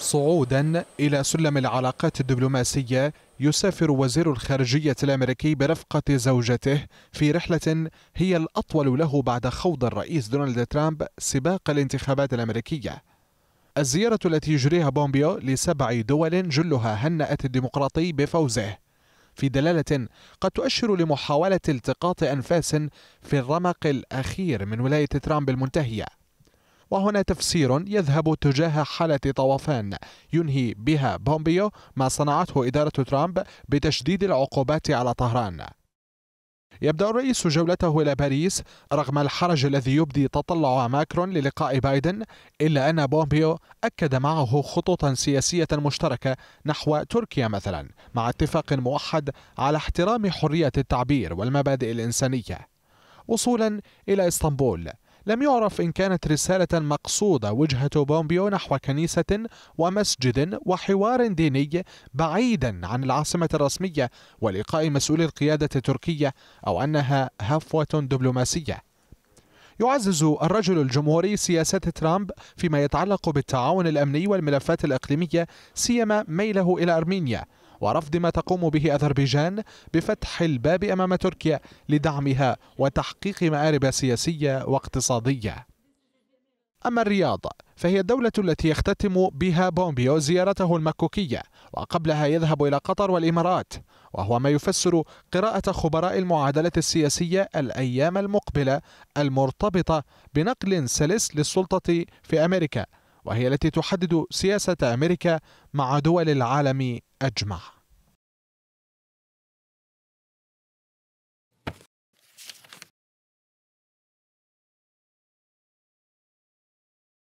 صعودا إلى سلم العلاقات الدبلوماسية يسافر وزير الخارجية الأمريكي برفقة زوجته في رحلة هي الأطول له بعد خوض الرئيس دونالد ترامب سباق الانتخابات الأمريكية الزيارة التي يجريها بومبيو لسبع دول جلها هنأت الديمقراطي بفوزه في دلالة قد تؤشر لمحاولة التقاط أنفاس في الرمق الأخير من ولاية ترامب المنتهية وهنا تفسير يذهب تجاه حالة طوفان ينهي بها بومبيو ما صنعته إدارة ترامب بتشديد العقوبات على طهران يبدأ الرئيس جولته إلى باريس رغم الحرج الذي يبدي تطلع ماكرون للقاء بايدن إلا أن بومبيو أكد معه خطوطا سياسية مشتركة نحو تركيا مثلا مع اتفاق موحد على احترام حرية التعبير والمبادئ الإنسانية وصولا إلى إسطنبول لم يعرف إن كانت رسالة مقصودة وجهة بومبيو نحو كنيسة ومسجد وحوار ديني بعيدا عن العاصمة الرسمية ولقاء مسؤولي القيادة التركية أو أنها هفوة دبلوماسية يعزز الرجل الجمهوري سياسة ترامب فيما يتعلق بالتعاون الأمني والملفات الإقليمية سيما ميله إلى أرمينيا ورفض ما تقوم به أذربيجان بفتح الباب أمام تركيا لدعمها وتحقيق مآرب سياسية واقتصادية أما الرياض فهي الدولة التي يختتم بها بومبيو زيارته المكوكية وقبلها يذهب إلى قطر والإمارات وهو ما يفسر قراءة خبراء المعادلة السياسية الأيام المقبلة المرتبطة بنقل سلس للسلطة في أمريكا وهي التي تحدد سياسة أمريكا مع دول العالم أجمع